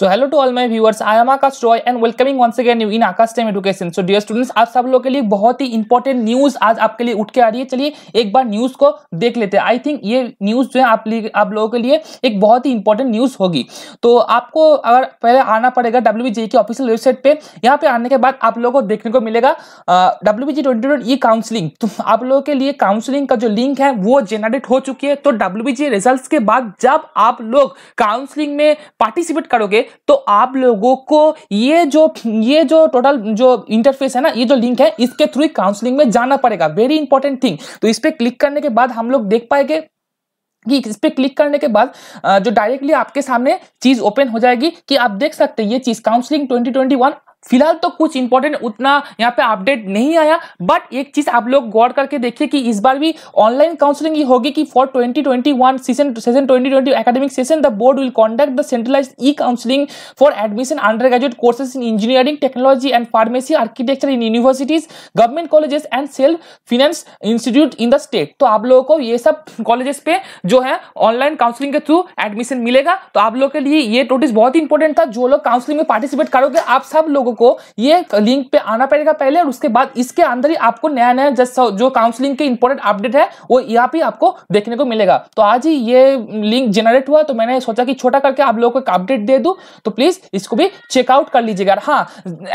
so hello to all my viewers I am Akash Roy and welcoming once again you in Akash time education so dear students आप सब लोग के लिए बहुत ही important news आज आपके लिए उठ के आ रही है चलिए एक बार न्यूज को देख लेते हैं आई थिंक ये न्यूज जो है आप आप लोगों के लिए एक बहुत ही इंपॉर्टेंट न्यूज होगी तो आपको अगर पहले आना पड़ेगा डब्ल्यू की ऑफिशियल वेबसाइट पर यहाँ पे आने के बाद आप लोगों को देखने को मिलेगा W G twenty e counselling तो आप लोगों के लिए काउंसलिंग का जो लिंक है वो जनरेट हो चुकी है तो डब्ल्यू रिजल्ट के बाद जब आप लोग काउंसलिंग में पार्टिसिपेट करोगे तो आप लोगों को ये जो ये जो टोटल जो इंटरफेस है ना ये जो लिंक है इसके थ्रू काउंसलिंग में जाना पड़ेगा वेरी इंपॉर्टेंट थिंग तो इस पर क्लिक करने के बाद हम लोग देख पाएंगे कि इस पर क्लिक करने के बाद जो डायरेक्टली आपके सामने चीज ओपन हो जाएगी कि आप देख सकते हैं ये चीज काउंसलिंग 2021 फिलहाल तो कुछ इंपॉर्टेंट उतना यहाँ पे अपडेट नहीं आया बट एक चीज आप लोग गौर करके देखिए कि इस बार भी ऑनलाइन काउंसलिंग ये होगी कि for 2021 season session twenty academic session the board will conduct the centralise e counselling for admission under graduate courses in engineering technology and pharmacy architecture in universities government colleges and self finance institute in the state तो आप लोगों को ये सब colleges पे जो है online counselling के थ्रू एडमिशन मिलेगा तो आप लोगों के लिए ये नोटिस बहुत इंपॉर्टेंट था जो लोग काउंसलिंग में पार्टिसिपेट करोगे आप सब लोगों लोगों को ये लिंक पे आना पड़ेगा पहले और उसके बाद इसके अंदर ही आपको नया नया जस्ट जो काउंसलिंग के इंपॉर्टेंट अपडेट है वो यहाँ पे आपको देखने को मिलेगा तो आज ही ये लिंक जनरेट हुआ तो मैंने सोचा कि छोटा करके आप लोगों को एक अपडेट दे दू तो प्लीज इसको भी चेकआउट कर लीजिएगा हाँ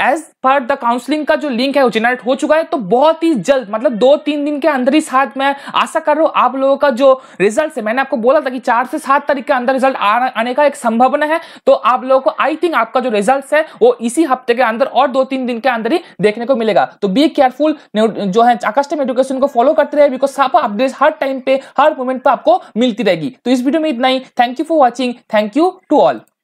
एज पर द काउंसलिंग का जो लिंक है वो जनरेट हो चुका है तो बहुत ही जल्द मतलब दो तीन दिन के अंदर ही साथ में आशा कर रहा हूँ आप लोगों का जो रिजल्ट है मैंने आपको बोला था कि चार से सात तारीख के अंदर रिजल्ट आने का एक संभावना है तो आप लोगों को आई थिंक आपका जो रिजल्ट है वो इसी हफ्ते के अंदर और दो तीन दिन के अंदर ही देखने को मिलेगा तो बी केयरफुल जो है आकाशम एजुकेशन को फॉलो करते रहे बिकॉज साफा अपडेट हर टाइम पे हर मोमेंट पे आपको मिलती रहेगी तो इस वीडियो में इतना ही thank you for watching thank you to all